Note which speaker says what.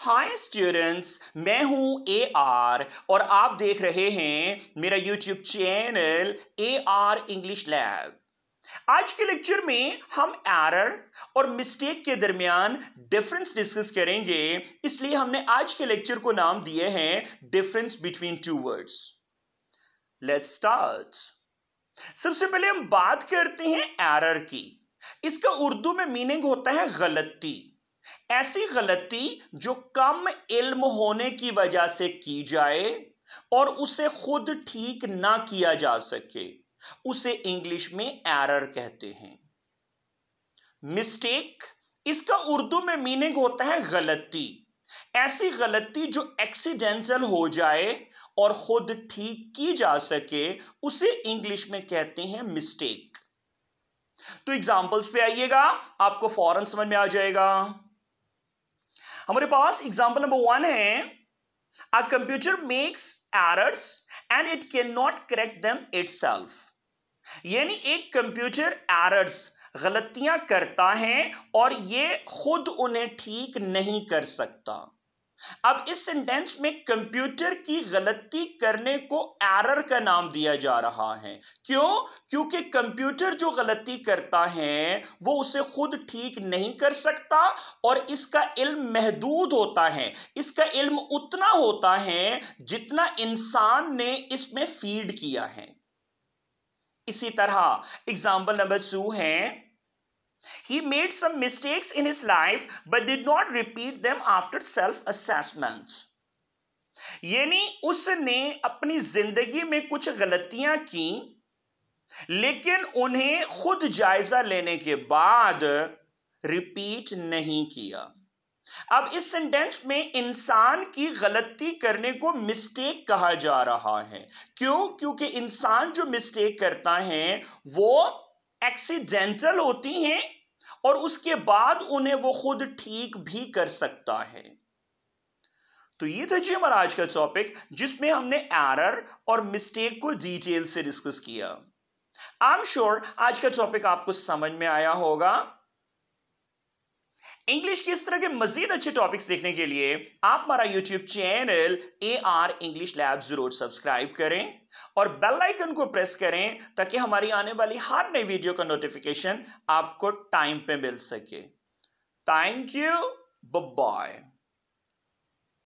Speaker 1: Hi students मैं हूं A R और आप देख रहे हैं मेरा YouTube channel A R English lab आज के लेक्चर में हम एरर और मिस्टेक के दरमियान डिफरेंस डिस्कस करेंगे इसलिए हमने आज के लेक्चर को नाम दिए हैं difference between two words let's start सबसे पहले हम बात करते हैं एरर की इसका उर्दू में मीनिंग होता है गलती ऐसी गलती जो कम इल्म होने की वजह से की जाए और उसे खुद ठीक ना किया जा सके उसे इंग्लिश में एरर कहते हैं मिस्टेक इसका उर्दू में मीनिंग होता है गलती ऐसी गलती जो एक्सीडेंटल हो जाए और खुद ठीक की जा सके उसे इंग्लिश में कहते हैं मिस्टेक तो एग्जांपल्स पे आइएगा आपको फौरन समझ में आ जाएगा हमारे पास एग्जाम्पल नंबर वन है a computer makes errors and it can not correct them self यानी एक कंप्यूटर एरर्स गलतियां करता है और ये खुद उन्हें ठीक नहीं कर सकता अब इस सेंटेंस में कंप्यूटर की गलती करने को एरर का नाम दिया जा रहा है क्यों क्योंकि कंप्यूटर जो गलती करता है वो उसे खुद ठीक नहीं कर सकता और इसका इल्म महदूद होता है इसका इल्म उतना होता है जितना इंसान ने इसमें फीड किया है इसी तरह एग्जाम्पल नंबर टू है He made some mistakes in his life but did not repeat them after self assessments. yani usne apni zindagi mein kuch galtiyan ki lekin unhe khud jaiza lene ke baad repeat nahi kiya अब इस sentence में इंसान की गलती करने को mistake कहा जा रहा है क्यों क्योंकि इंसान जो मिस्टेक करता है वो एक्सीडेंटल होती हैं और उसके बाद उन्हें वो खुद ठीक भी कर सकता है तो ये था जी हमारा आज का टॉपिक जिसमें हमने एरर और मिस्टेक को डिटेल से डिस्कस किया आई एम श्योर आज का टॉपिक आपको समझ में आया होगा इंग्लिश की इस तरह के मजीद अच्छे टॉपिक्स देखने के लिए आप हमारा YouTube channel A R English lab जरूर सब्सक्राइब करें और बेल आइकन को प्रेस करें ताकि हमारी आने वाली हर नई वीडियो का नोटिफिकेशन आपको टाइम पे मिल सके थैंक यू बाय